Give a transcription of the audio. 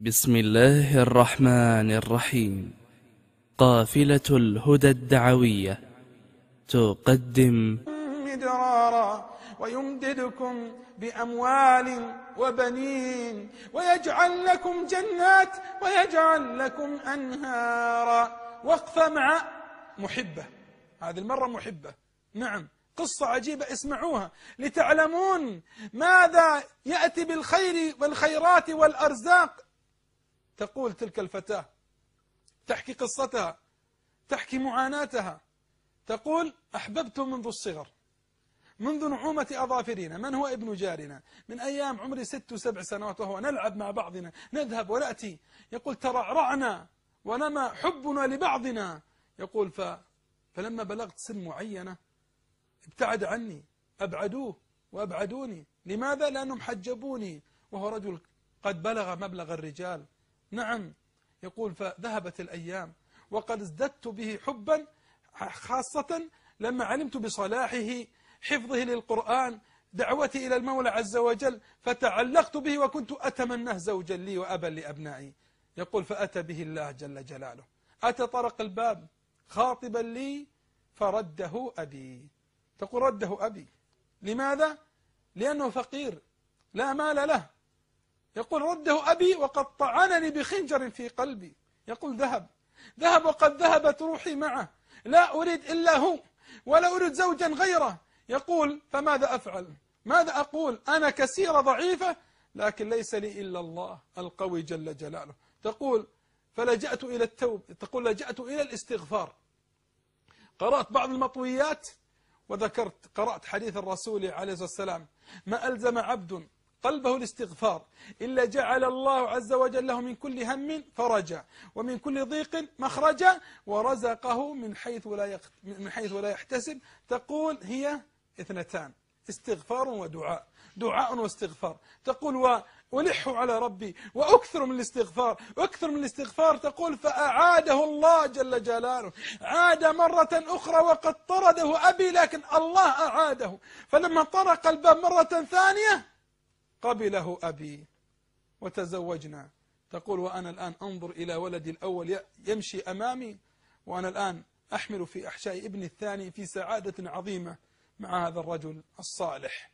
بسم الله الرحمن الرحيم قافلة الهدى الدعوية تقدم مدرارا ويمددكم بأموال وبنين ويجعل لكم جنات ويجعل لكم أنهارا وقفة مع محبة هذه المرة محبة نعم قصة عجيبة اسمعوها لتعلمون ماذا يأتي بالخير والخيرات والأرزاق تقول تلك الفتاة تحكي قصتها تحكي معاناتها تقول أحببت منذ الصغر منذ نعومة أظافرنا من هو ابن جارنا من أيام عمري ست وسبع سنوات وهو نلعب مع بعضنا نذهب ونأتي يقول ترعرعنا ونما حبنا لبعضنا يقول ف فلما بلغت سن معينة ابتعد عني أبعدوه وأبعدوني لماذا؟ لأنهم حجبوني وهو رجل قد بلغ مبلغ الرجال نعم يقول فذهبت الأيام وقد ازددت به حبا خاصة لما علمت بصلاحه حفظه للقرآن دعوتي إلى المولى عز وجل فتعلقت به وكنت أتمناه زوجا لي وأبا لأبنائي يقول فأتى به الله جل جلاله أتى طرق الباب خاطبا لي فرده أبي تقول رده أبي لماذا؟ لأنه فقير لا مال له يقول رده أبي وقد طعنني بخنجر في قلبي يقول ذهب ذهب وقد ذهبت روحي معه لا أريد إلا هو ولا أريد زوجا غيره يقول فماذا أفعل ماذا أقول أنا كسيرة ضعيفة لكن ليس لي إلا الله القوي جل جلاله تقول فلجأت إلى التوب تقول لجأت إلى الاستغفار قرأت بعض المطويات وذكرت قرأت حديث الرسول عليه الصلاة والسلام ما ألزم عبد قلبه الاستغفار إلا جعل الله عز وجل له من كل هم فرجا ومن كل ضيق مخرجا ورزقه من حيث لا من حيث لا يحتسب تقول هي اثنتان استغفار ودعاء دعاء واستغفار تقول وألح على ربي وأكثر من الاستغفار أكثر من الاستغفار تقول فأعاده الله جل جلاله عاد مرة أخرى وقد طرده أبي لكن الله أعاده فلما طرق الباب مرة ثانية قبله أبي وتزوجنا تقول وأنا الآن أنظر إلى ولدي الأول يمشي أمامي وأنا الآن أحمل في أحشاء ابني الثاني في سعادة عظيمة مع هذا الرجل الصالح